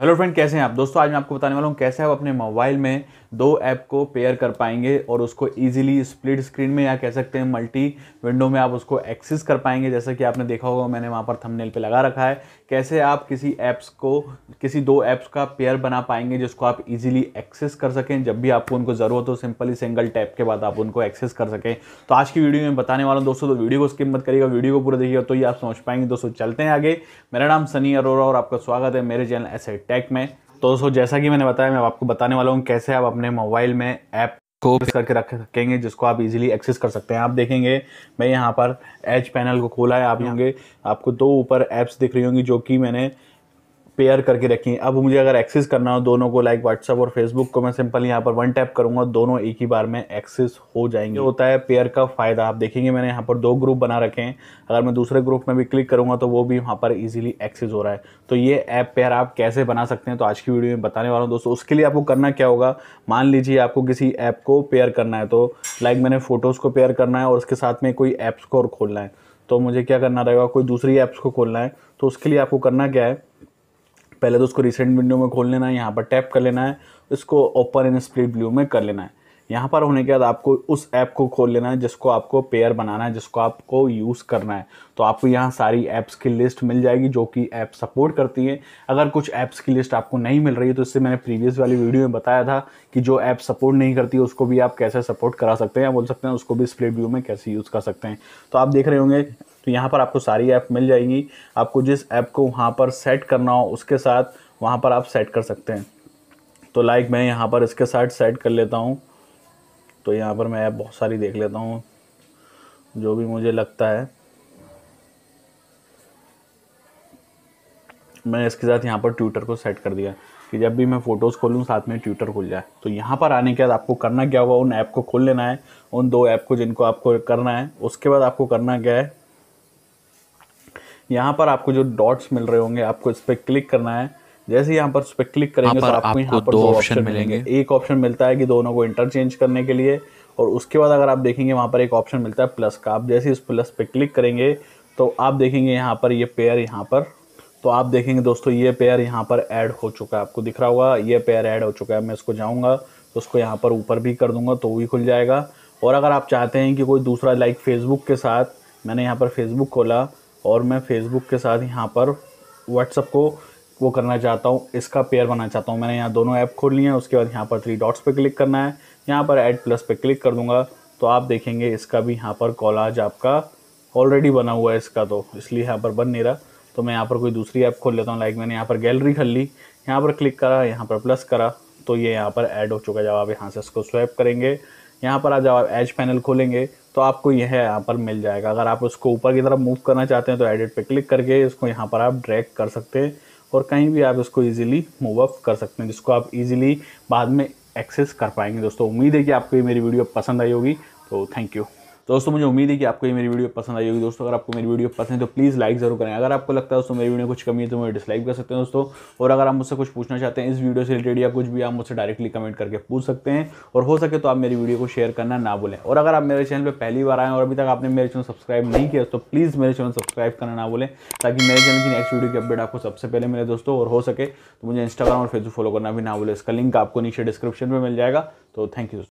Hello friend कैसे हैं आप दोस्तों आज मैं आपको बताने वाला हूँ कैसे आप अपने मोबाइल में दो ऐप को पेयर कर पाएंगे और उसको ईजिली स्प्लिट स्क्रीन में या कह सकते हैं मल्टी विंडो में आप उसको एक्सेस कर पाएंगे जैसा कि आपने देखा होगा मैंने वहाँ पर थंबनेल पे लगा रखा है कैसे आप किसी ऐप्स को किसी दो ऐप्स का पेयर बना पाएंगे जिसको आप ईजिली एक्सेस कर सकें जब भी आपको उनको ज़रूरत हो सिंपली सिंगल टैप के बाद आप उनको एक्सेस कर सकें तो आज की वीडियो में बताने वाला हूँ दोस्तों तो वीडियो को स्किप मत करिएगा वीडियो को पूरा देखिएगा तो ये आप समझ पाएंगे दोस्तों चलते हैं आगे मेरा नाम सनी अरोरा और आपका स्वागत है मेरे चैनल ऐसे टैक में तो दोस्तों जैसा कि मैंने बताया मैं आपको बताने वाला हूँ कैसे आप अपने मोबाइल में ऐप को करके रख सकेंगे जिसको आप इजीली एक्सेस कर सकते हैं आप देखेंगे मैं यहाँ पर एच पैनल को खोला है आप हाँ। होंगे आपको दो ऊपर ऐप्स दिख रही होंगी जो कि मैंने पेयर करके रखी हैं अब मुझे अगर एक्सेस करना हो दोनों को लाइक व्हाट्सअप और फेसबुक को मैं सिंपल यहाँ पर वन टैप करूँगा दोनों एक ही बार में एक्सेस हो जाएंगे होता है पेयर का फ़ायदा आप देखेंगे मैंने यहाँ पर दो ग्रुप बना रखे हैं अगर मैं दूसरे ग्रुप में भी क्लिक करूँगा तो वो भी वहाँ पर ईजिली एक्सेस हो रहा है तो ये ऐप पेयर आप कैसे बना सकते हैं तो आज की वीडियो में बताने वाला हूँ दोस्तों उसके लिए आपको करना क्या होगा मान लीजिए आपको किसी ऐप को पेयर करना है तो लाइक मैंने फ़ोटोज़ को पेयर करना है और उसके साथ में कोई ऐप्स को और खोलना है तो मुझे क्या करना रहेगा कोई दूसरी ऐप्स को खोलना है तो उसके लिए आपको करना क्या है पहले तो उसको रिसेंट विंडो में खोल लेना है यहाँ पर टैप कर लेना है इसको ओपन इन स्प्लिट व्यू में कर लेना है यहाँ पर होने के बाद आपको उस ऐप को खोल लेना है जिसको आपको पेयर बनाना है जिसको आपको यूज़ करना है तो आपको यहाँ सारी ऐप्स की लिस्ट मिल जाएगी जो कि ऐप सपोर्ट करती है अगर कुछ ऐप्स की लिस्ट आपको नहीं मिल रही है तो इससे मैंने प्रीवियस वाली वीडियो में बताया था कि जो ऐप सपोर्ट नहीं करती उसको भी आप कैसे सपोर्ट करा सकते हैं या बोल सकते हैं उसको भी स्प्लिट व्यू में कैसे यूज़ कर सकते हैं तो आप देख रहे होंगे तो यहाँ पर आपको सारी ऐप मिल जाएगी आपको जिस ऐप को वहाँ पर सेट करना हो उसके साथ वहाँ पर आप सेट कर सकते हैं तो लाइक मैं यहाँ पर इसके साथ सेट कर लेता हूँ तो यहाँ पर मैं ऐप बहुत सारी देख लेता हूँ जो भी मुझे लगता है मैंने इसके साथ यहाँ पर ट्विटर को सेट कर दिया कि जब भी मैं फ़ोटोज़ खोलूँ साथ में ट्विटर खुल जाए तो यहाँ पर आने के बाद आपको करना क्या होगा उन ऐप को खोल लेना है उन दो ऐप को जिनको आपको करना है उसके बाद आपको करना क्या है यहाँ पर आपको जो डॉट्स मिल रहे होंगे आपको इस पर क्लिक करना है जैसे यहाँ पर उस तो पर क्लिक करेंगे तो आपको यहाँ पर दो ऑप्शन मिलेंगे एक ऑप्शन मिलता है कि दोनों को इंटरचेंज करने के लिए और उसके बाद अगर आप देखेंगे वहाँ पर एक ऑप्शन मिलता है प्लस का आप जैसे इस प्लस पे क्लिक करेंगे तो आप देखेंगे यहाँ पर ये पेयर यहाँ पर तो आप देखेंगे दोस्तों ये पेयर यहाँ पर ऐड हो चुका है आपको दिख रहा होगा ये पेयर ऐड हो चुका है मैं इसको जाऊँगा तो उसको यहाँ पर ऊपर भी कर दूँगा तो भी खुल जाएगा और अगर आप चाहते हैं कि कोई दूसरा लाइक फेसबुक के साथ मैंने यहाँ पर फेसबुक खोला और मैं फेसबुक के साथ यहाँ पर व्हाट्सअप को वो करना चाहता हूँ इसका पेयर बनाना चाहता हूँ मैंने यहाँ दोनों ऐप खोल लिए हैं उसके बाद यहाँ पर थ्री डॉट्स पे क्लिक करना है यहाँ पर ऐड प्लस पे क्लिक कर दूँगा तो आप देखेंगे इसका भी यहाँ पर कॉलाज आपका ऑलरेडी बना हुआ है इसका तो इसलिए यहाँ पर बन नहीं रहा तो मैं यहाँ पर कोई दूसरी ऐप खोल लेता हूँ लाइक मैंने यहाँ पर गैलरी खोल ली यहाँ पर क्लिक करा यहाँ पर प्लस करा तो ये यहाँ पर ऐड हो चुका है जब आप यहाँ से इसको स्वैप करेंगे यहाँ पर आज आप एज पैनल खोलेंगे तो आपको यह यहाँ पर मिल जाएगा अगर आप उसको ऊपर की तरफ मूव करना चाहते हैं तो एडिट पे क्लिक करके इसको यहाँ पर आप ड्रैग कर सकते हैं और कहीं भी आप इसको इजीली मूव अप कर सकते हैं जिसको आप इजीली बाद में एक्सेस कर पाएंगे दोस्तों उम्मीद है कि आपको ये मेरी वीडियो पसंद आई होगी तो थैंक यू तो दोस्तों मुझे उम्मीद है कि आपको ये मेरी वीडियो पसंद आई होगी दोस्तों अगर आपको मेरी वीडियो पसंद है तो प्लीज़ लाइक जरूर करें अगर आपको लगता है दोस्तों मेरी वीडियो कुछ कमी है तो मुझे डिसलाइक कर सकते हैं दोस्तों और अगर आप मुझसे कुछ पूछना चाहते हैं इस वीडियो से रिलेटेड या कुछ भी आप मुझसे डायरेक्टली कमेंट करके पूछ सकते हैं और हो सके तो आप मेरी वीडियो को शेयर करना ना बोलें और अगर आप मेरे चैनल पर पहली बार आए और अभी तक आपने मेरे चैनल सब्सक्राइब नहीं किया तो प्लीज़ मेरे चैनल सब्सक्राइब करना ना बोलें ताकि मेरे चैनल की नेक्स्ट वीडियो की अपडेट आपको सबसे पहले मिले दोस्तों और हो सके तो मुझे इंस्टाग्राम और फेसबुक फॉलो करना भी ना बोले इसका लिंक आपको नीचे डिस्क्रिप्शन में मिल जाएगा तो थैंक यू